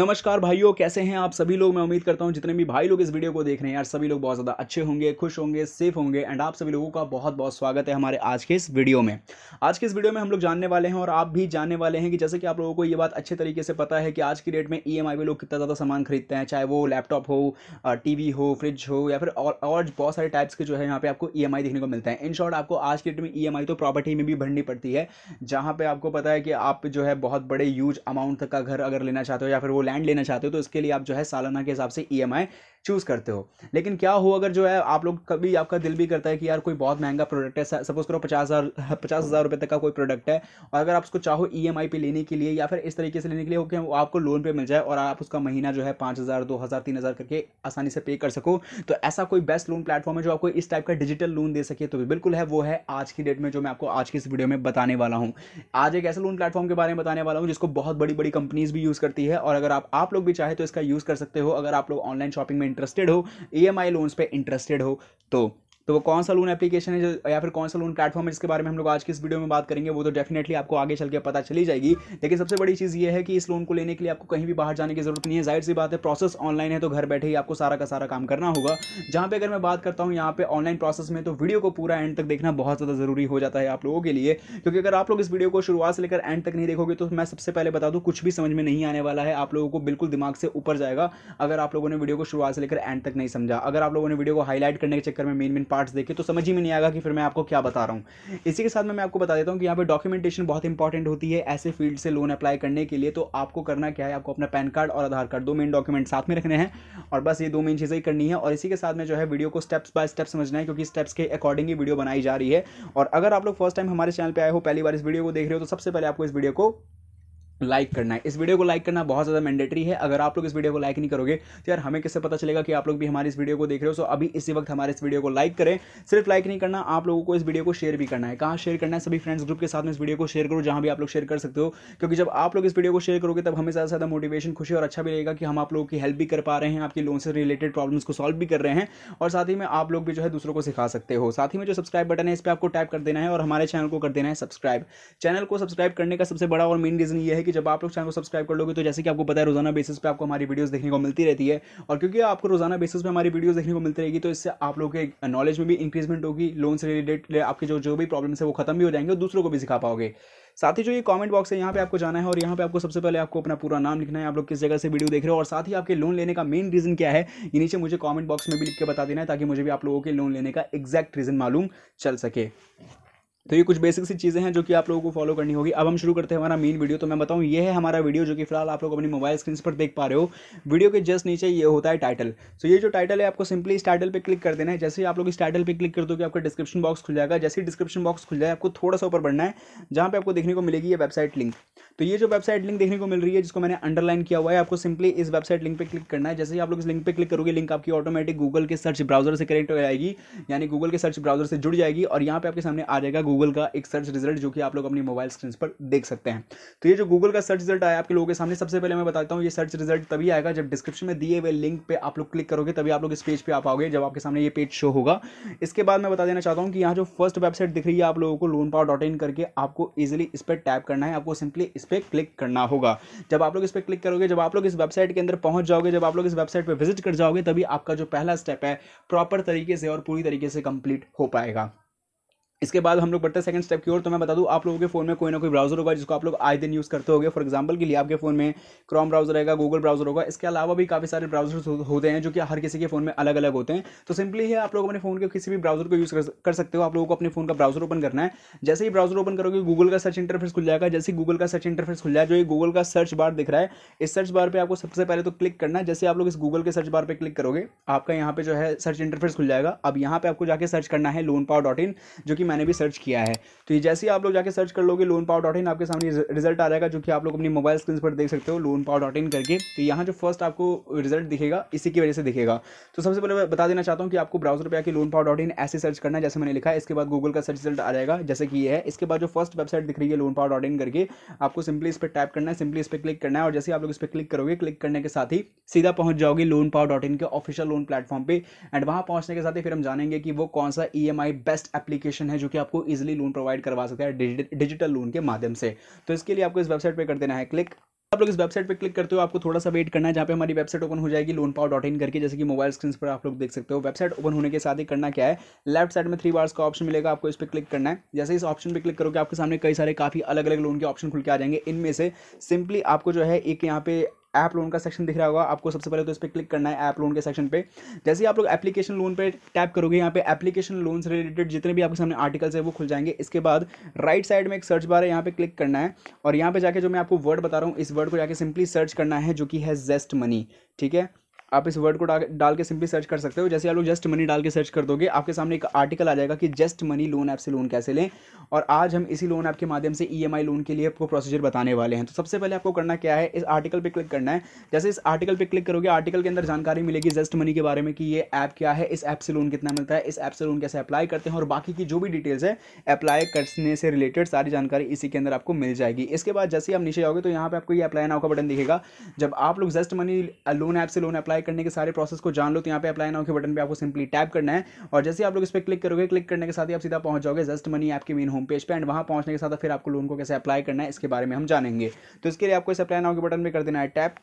नमस्कार भाइयों कैसे हैं आप सभी लोग मैं उम्मीद करता हूं जितने भी भाई लोग इस वीडियो को देख रहे हैं यार सभी लोग बहुत ज़्यादा अच्छे होंगे खुश होंगे सेफ होंगे एंड आप सभी लोगों का बहुत बहुत स्वागत है हमारे आज के इस वीडियो में आज के इस वीडियो में हम लोग जानने वाले हैं और आप भी जानने वाले हैं कि जैसे कि आप लोगों को ये बात अच्छे तरीके से पता है कि आज की डेट में ई e पे लोग कितना ज़्यादा सामान खरीदते हैं चाहे वो लैपटॉप हो टी हो फ्रिज हो या फिर और बहुत सारे टाइप्स के जो है यहाँ पे आपको ई e देखने को मिलते हैं इन शॉर्ट आपको आज की डेट में ई e तो प्रॉपर्टी में भी भरनी पड़ती है जहाँ पर आपको पता है कि आप जो है बहुत बड़े यूज अमाउंट तक का घर अगर लेना चाहते हो या फिर वो लैंड लेना चाहते हो तो इसके लिए आप जो है सालाना के हिसाब से ई e चूज़ करते हो लेकिन क्या हो अगर जो है आप लोग कभी आपका दिल भी करता है कि यार कोई बहुत महंगा प्रोडक्ट है सपोज करो पचास हज़ार पचास हज़ार रुपये तक का कोई प्रोडक्ट है और अगर आप उसको चाहो ई एम आई पे लेने के लिए या फिर इस तरीके से लेने के लिए हो कि वो आपको लोन पे मिल जाए और आप उसका महीना जो है पाँच हज़ार दो हज़ार तीन हज़ार करके आसानी से पे कर सको तो ऐसा कोई बेस्ट लोन प्लेटफॉर्म है जो आपको इस टाइप का डिजिटल लोन दे सके तो बिल्कुल है वो है आज की डेट में जो मैं आपको आज की इस वीडियो में बताने वाला हूँ आज एक ऐसे लोन प्लेटफॉर्म के बारे में बताने वाला हूँ जिसको बहुत बड़ी बड़ी कंपनीज भी यूज़ करती है और अगर आप आप लोग भी चाहे तो इसका यूज़ कर सकते हो अगर आप लोग ऑनलाइन शॉपिंग में इंटरेस्टेड हो ई एम आई लोन्स पे इंटरेस्टेड हो तो तो वो कौन सा लोन एप्लीकेशन है जो या फिर कौन सा लोन प्लेटफॉर्म है जिसके बारे में हम लोग आज की इस वीडियो में बात करेंगे वो तो डेफिनेटली आपको आगे चल के पता चली जाएगी लेकिन सबसे बड़ी चीज़ ये है कि इस लोन को लेने के लिए आपको कहीं भी बाहर जाने की जरूरत नहीं है जाहिर सी बात है प्रोसेस ऑनलाइन है तो घर बैठे ही आपको सारा का सारा काम करना होगा जहाँ पर अगर मैं बात करता हूँ यहाँ पर ऑनलाइन प्रोसेस में तो वीडियो को पूरा एंड तक देखना बहुत ज़्यादा ज़रूरी हो जाता है आप लोगों के लिए क्योंकि अगर आप लोग इस वीडियो को शुरुआत से लेकर एंड तक नहीं देखोगे तो मैं सबसे पहले बता दूँ कुछ भी समझ में नहीं आने वाला है आप लोगों को बिल्कुल दिमाग से ऊपर जाएगा अगर आप लोगों ने वीडियो को शुरुआत से लेकर एंड तक नहीं समझा अगर आप लोगों ने वीडियो को हाईलाइट करने के चक्कर में मेन मेन पार्ट चार्ट्स देखे तो समझ ही में नहीं आएगा कि फिर मैं आपको क्या बता रहा हूँ इसी के साथ मैं आपको बता देता हूँ कि यहाँ पर डॉक्यूमेंटेशन बहुत इंपॉर्टेंट होती है ऐसे फील्ड से लोन अप्लाई करने के लिए तो आपको करना क्या है आपको अपना पैन कार्ड और आधार कार्ड दो मेन डॉक्यूमेंट साथ में रखने हैं और बस ये दो मेन चीज़ें ही करनी है और इसी के साथ में जो है वीडियो को स्टेप्स बाय स्टेप समझना है क्योंकि स्टेप्स के अकॉर्डिंग ही वीडियो बनाई जा रही है और अगर आप लोग फर्स्ट टाइम हमारे चैनल पर आए हो पहली बार इस वीडियो को देख रहे हो तो सबसे पहले आपको इस वीडियो को लाइक करना है इस वीडियो को लाइक करना बहुत ज़्यादा मैंडेटरी है अगर आप लोग इस वीडियो को लाइक नहीं करोगे तो यार हमें किससे पता चलेगा कि आप लोग भी हमारे इस वीडियो को देख रहे हो सो अभी इसी वक्त हमारे इस वीडियो को लाइक करें सिर्फ लाइक नहीं करना आप लोगों को इस वीडियो को शेयर भी करना है कहाँ शेयर करना है सभी फ्रेंड्स ग्रुप के साथ में इस वीडियो को शेयर करो जहाँ भी आप लोग शेयर कर सकते हो क्योंकि जब आप लोग इस वीडियो को शेयर करोगे तब हमें ज़्यादा से ज़्यादा मोटिवेशन खुशी और अच्छा भी रहेगा कि हम आप लोगों की हेल्प भी कर पा रहे हैं आपकी लोन से रिलेटेड प्रॉब्लम्स को सॉल्व भी कर रहे हैं और साथ ही में आप लोग भी जो है दूसरों को सिखा सकते हो साथ ही में जो सब्सक्राइब बटन है इस पर आपको टाइप कर देना है और हमारे चैनल को कर देना है सब्सक्राइब चैनल को सब्सक्राइब करने का सबसे बड़ा और मेन रीज़न ये है कि कि जब आप लोग चैनल को सब्सक्राइब कर लोगे तो जैसे कि आपको पता है रोजाना बेसिस पे आपको हमारी वीडियोस देखने को मिलती रहती है और क्योंकि आपको रोजाना बेसिस पे हमारी वीडियोस देखने को मिलती रहेगी तो इससे आप लोगों के नॉलेज में भी इंक्रीजमेंट होगी लोन से रिलेटेड आपके जो जो भी प्रॉब्लम है वो खत्म भी हो जाएंगे और दूसरों को भी सिखा पाओगे साथ ही जो ये कमेंट बॉक्स है यहाँ पे आपको जाना है और यहाँ पे आपको सबसे पहले आपको अपना पूरा नाम लिखना है आप लोग किस जगह से वीडियो देख रहे हो और साथ ही आपके लोन लेने का मेन रीजन क्या है ये नीचे मुझे कमेंट बॉक्स में भी लिख के बता देना है ताकि मुझे भी आप लोगों के लोन लेने का एग्जैक्ट रीजन मालूम चल सके तो ये कुछ बेसिक सी चीज़ें हैं जो कि आप लोगों को फॉलो करनी होगी अब हम शुरू करते हैं हमारा मेन वीडियो तो मैं बताऊं ये है हमारा वीडियो जो कि फिलहाल आप लोग अपनी मोबाइल स्क्रीन पर देख पा रहे हो वीडियो के जस्ट नीचे ये होता है टाइटल सो ये जो टाइटल है आपको सिंपली इस टाइटल पर क्लिक कर देना है जैसे ही आप लोग इस टाइटल पर क्लिक कर दो आपका डिस्क्रिप्शन बॉक्स खुल जाएगा जैसे ही डिस्क्रिप्शन बॉक्स खुल जाए आपको थोड़ा सा ऊपर बढ़ना है जहाँ पर आपको देखने को मिलेगी ये वेबसाइट लिंक तो ये जो वेबसाइट लिंक देखने को मिल रही है जिसको मैंने अंडरलाइन किया हुआ है आपको सिंपली इस वेबसाइट लिंक पर क्लिक करना है जैसे ही आप लोग इस लिंक पर क्लिक करोगे लिंक आपकी ऑटोमेटिक गूगल के सर्च ब्राउजर से कनेक्ट हो जाएगी यानी गूगल के सर्च ब्राउजर से जुड़ जाएगी और यहाँ पर आपके सामने आ जाएगा गूगल का एक सर्च रिजल्ट जो कि आप लोग अपनी मोबाइल स्क्रीन पर देख सकते हैं तो ये जो गूगल का सर्च रिजल्ट आया आपके लोगों के सामने सबसे पहले मैं बताता हूँ ये सर्च रिजल्ट तभी आएगा जब डिस्क्रिप्शन में दिए हुए लिंक पर आप लोग क्लिक करोगे तभी आप लोग इस पेज पर आ पाओगे जब आपके सामने ये पेज शो होगा इसके बाद मैं बता देना चाहता हूँ कि यहाँ जो फर्स्ट वेबसाइट दिख रही है आप लोगों को लोन पावर डॉट इन करके आपको ईजिली इस पर टैप करना है आपको सिंपली इस पर क्लिक करना होगा जब आप लोग इस पर क्लिक करोगे जब आप लोग इस वेबसाइट के अंदर पहुंच जाओगे जब आप लोग इस वेबसाइट पर विजिट कर जाओगे तभी आपका जो पहला स्टेप है प्रॉपर तरीके से और पूरी तरीके से कंप्लीट हो पाएगा इसके बाद हम लोग बढ़ते हैं सेकंड स्टेप की ओर तो मैं बता दूं आप लोगों के फ़ोन में कोई ना कोई ब्राउजर होगा जिसको आप लोग आए दिन यूज़ करते होंगे फॉर एग्जांपल के लिए आपके फ़ोन में क्रोम ब्राउजर रहेगा गूगल ब्राउजर होगा इसके अलावा भी काफ़ी सारे ब्राउजर होते हैं जो कि हर किसी के फ़ोन में अलग अलग होते हैं तो सिंपली है आप लोग अपने फ़ोन के किसी भी ब्राउजर को यूज़ कर सकते हो आप लोगों को अपने फ़ोन का ब्राउजर ओपन करना है जैसे ही ब्राउजर ओपन करोगे गूगल का सर्च इंटरफेस खुल जाएगा जैसे गूगल का सर्च इंटरफेस खुल जाए जो ये गूगल का सर्च बार दिख रहा है इस सर्च बार पर आपको सबसे पहले तो क्लिक करना है जैसे आप लोग इस गूगल के सर्च बार पर क्लिक करोगे आपका यहाँ पे जो है सर्च इंटरफेस खुल जाएगा अब यहाँ पे आपको जाकर सर्च करना है लोन डॉट इन जो कि मैंने भी सर्च किया है तो ये जैसे ही आप लोग जाकर सर्च कर लोगे लोन पावर डॉट इन आपके सामने रिजल्ट आ जाएगा जो कि आप लोग अपनी मोबाइल स्क्रीन पर देख सकते हो लोन पावर डॉट इन करके तो यहाँ जो फर्स्ट आपको रिजल्ट दिखेगा इसी की वजह से दिखेगा तो सबसे पहले मैं बता देना चाहता हूँ कि आपको ब्राउजर पर आकर लोन पावर डॉट इन ऐसे सर्च करना जैसे मैंने लिखा है इसके बाद गूगल का सर्च रिजल्ट आ जाएगा जैसे कि ये है इसके बाद जो फर्स्ट वेबसाइट दिख रही है लोन पावर डॉट इन करके आपको सिंपली इस पर टाइप करना है सिंपली इस पर क्लिक करना है और जैसे आप लोग इस पर क्लिक करोगे क्लिक करने के साथ ही सीधा पहुंच जाओगे लोन पावर डॉट इन के ऑफिशियल लोन प्लेटफॉर्म पे एंड वहाँ पहुंचने के साथ ही फिर हम जानेंगे कि वो कौन सा ई बेस्ट एप्लीकेशन है जो कि आपको इजिली लोन प्रोवाइड करवा सकता है डिजिटल लोन के माध्यम से तो इसके लिए आपको इस वेबसाइट पर कर देना है क्लिक आप लोग इस वेबसाइट पर क्लिक करते हो आपको थोड़ा सा वेट करना है जहाँ पे हमारी वेबसाइट ओपन हो जाएगी लोन पाव डॉट इन करके जैसे कि मोबाइल स्क्रीन पर आप लोग देख सकते हो वेबसाइट ओपन होने के साथ ही करना क्या है लेफ्ट साइड में थ्री बार्स का ऑप्शन मिलेगा आपको इस पर क्लिक करना है जैसे इस ऑप्शन पर क्लिक करोगे आपके सामने कई सारे काफ़ी अलग अलग लोन के ऑप्शन खुल के आ जाएंगे इनमें से सिंपली आपको जो है एक यहाँ पे ऐप लोन का सेक्शन दिख रहा होगा आपको सबसे पहले तो इस पर क्लिक करना है ऐप लोन के सेक्शन पे जैसे ही आप लोग एप्लीकेशन लोन पे टैप करोगे यहाँ पे एप्लीकेशन लोन से रिलेटेड जितने भी आपके सामने आर्टिकल्स है वो खुल जाएंगे इसके बाद राइट साइड में एक सर्च बार है यहाँ पे क्लिक करना है और यहाँ पे जाके जो मैं आपको वर्ड बता रहा हूँ इस वर्ड को जाके सिंपली सर्च करना है जो कि है जेस्ट मनी ठीक है आप इस वर्ड को डाल के सिंपली सर्च कर सकते हो जैसे आप लोग जस्ट मनी डाल के सर्च कर दोगे आपके सामने एक आर्टिकल आ जाएगा कि जस्ट मनी लोन ऐप से लोन कैसे लें और आज हम इसी लोन ऐप के माध्यम से ई e लोन के लिए आपको प्रोसीजर बताने वाले हैं तो सबसे पहले आपको करना क्या है इस आर्टिकल पर क्लिक करना है जैसे इस आर्टिकल पर क्लिक करोगे आर्टिकल के अंदर जानकारी मिलेगी जस्ट मनी के बारे में कि ये ऐप क्या है इस ऐप से लोन कितना मिलता है इस ऐप से लोन कैसे अप्लाई करते हैं और बाकी की जो भी डिटेल्स है अप्लाई करने से रिलेटेड सारी जानकारी इसी के अंदर आपको मिल जाएगी इसके बाद जैसे आप नीचे जाओगे तो यहाँ पर आपको ये अप्लाई नाव का बटन दिखेगा जब आप लोग जस्ट मनी लोन ऐप से लोन अप्लाई अप्लाई करने के सारे प्रोसेस को जान लो तो यहाँ पे अप्लाई नाउ के बटन पे आपको सिंपली टैप करना है और जैसे आप लोग इस पर क्लिक करोगे क्लिक करने के साथ ही आप सीधा पहुंच जाओगे जस्ट मनी आपके मेन होम पेज पे एंड वहाँ पहुंचने के साथ फिर आपको लोन को कैसे अप्लाई करना है इसके बारे में हम जानेंगे तो इसके लिए आपको इस अप्लाई नाउ के बटन पर कर देना है टैप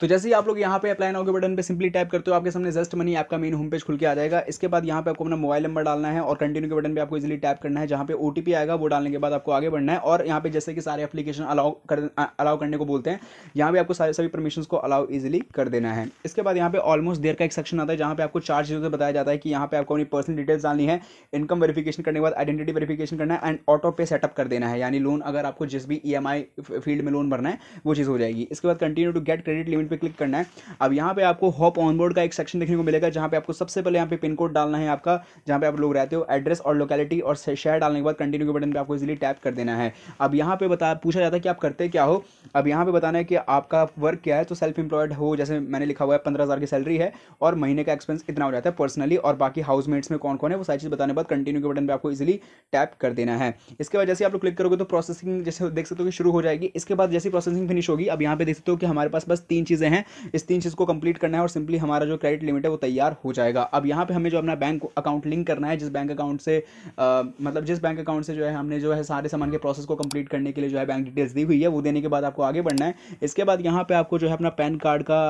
तो जैसे ही आप लोग यहाँ पे अप्लाई नाउ के बटन पे सिंपली टाइप करते हो आपके सामने जस्ट मनी ऐप का मेन होम पेज खुल के आ जाएगा इसके बाद यहाँ पे आपको अपना मोबाइल नंबर डालना है और कंटिन्यू के बटन पे आपको इजीली टाइप करना है जहाँ पे ओटीपी आएगा वो डालने के बाद आपको आगे बढ़ना है और यहाँ पे जैसे कि सारे एप्लीकेशन अलाउ कर अलाउ करने को बोलते हैं यहाँ पे आपको सारे सभी परमिशन को अलाउ इजिली कर देना है इसके बाद यहाँ पे ऑलमोस्ट देर का एक सेक्शन आता है जहाँ पे आपको चार चीज़ों से बताया जाता है कि यहाँ पे आपको अपनी पर्सनल डिटेल्स डालनी है इनकम वेरीफिकेशन करने के बाद आइडेंटिटी वेरीफिकेशन करना है एंड ऑटो पे सेटअप कर देना है यानी लोन अगर आपको जिस भी ई e फील्ड में लोन भरना है वो चीज़ हो जाएगी इसके बाद continue to get credit limit पे क्लिक करना है अब यहाँ पे आपको हॉप ऑनबोर्ड का एक सेक्शन देखने को मिलेगा जहाँ पे आपको सबसे पहले यहाँ पे पिन कोड डालना है आपका जहाँ पे आप लोग रहते हो एड्रेस और लोकेलिटी और शेयर डालने के बाद कंटिन्यू के बटन पर आपको इजिली टैप कर देना है अब यहाँ पे बता पूछा जाता है कि आप करते क्या हो अब यहाँ पे बताना है कि आपका वर्क क्या है तो सेल्फ एम्प्लॉयड हो जैसे मैंने लिखा हुआ है पंद्रह की सैलरी है और महीने का एक्सपेंस इतना हो जाता है पर्सनली और बाकी हाउसमेट्स में कौन कौन है वो सारी चीज़ बताने के बाद कंटिन्यू के बटन पर आपको इजिली टैप कर देना है इसके बाद जैसे आप लोग क्लिक करोगे तो प्रोसेसिंग जैसे देख सकते हो कि शुरू हो जाएगी इसके बाद जैसी प्रोसेसिंग फिनिश होगी अब यहाँ पे देख सकते हो कि हमारे पास बस तीन चीज़ चीज़ें हैं इस तीन चीज़ को कंप्लीट करना है और सिंपली हमारा जो क्रेडिट लिमिट है वो तैयार हो जाएगा अब यहाँ पे हमें जो अपना बैंक अकाउंट लिंक करना है जिस बैंक अकाउंट से आ, मतलब जिस बैंक अकाउंट से जो है हमने जो है सारे सामान के प्रोसेस को कंप्लीट करने के लिए जो है बैंक डिटेल्स दी हुई है वो देने के बाद आपको आगे बढ़ना है इसके बाद यहाँ पर आपको जो है अपना पैन कार्ड का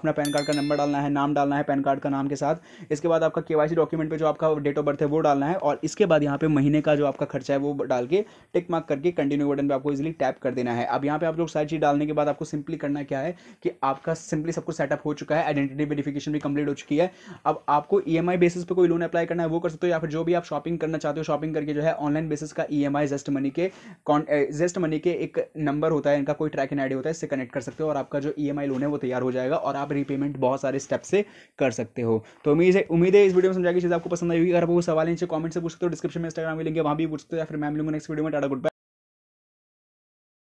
अपना पैन कार्ड का नंबर डालना है नाम डालना है पैन कार्ड का नाम के साथ इसके बाद आपका के डॉक्यूमेंट पर जो आपका डेट ऑफ बर्थ है वो डालना है और इसके बाद यहाँ पर महीने का जो आपका खर्चा है वो डाल के टिक मार्क करके कंटिन्यू बटन पर आपको इजिली टैप कर देना है अब यहाँ पर आप लोग सारी चीज़ डालने के बाद आपको सिंपली करना क्या है कि आपका सिंपली सब कुछ सेटअप हो चुका है आइडेंटिटी वेरिफिकेशन भी कंप्लीट हो चुकी है अब आपको ई e बेसिस पे कोई लोन अप्लाई करना है वो कर सकते हो या फिर जो भी आप शॉपिंग करना चाहते हो शॉपिंग करके जो है ऑनलाइन बेसिस का ई एम आई जेस्ट मनी के जेस्ट मनी के एक नंबर होता है इनका कोई ट्रैकिंग आईडी होता है इससे कनेक्ट कर सकते हो और आपका जो ई आई लोन है वो तैयार हो जाएगा और आप रीपेमेंट बहुत सारे स्टेप से कर सकते हो तो उम्मीद है उम्मीद है इस वीडियो में समझा की चीज़ आपको पसंद आई होगी अगर आपको सवाल नीचे कमेंट से पूछ सकते हो डिस्क्रिप्शन में इंस्टाग्राम में लिंक वहाँ भी पूछ सकते हो या फिर मैम लूंगा नेक्स्ट वीडियो में टाटा गुड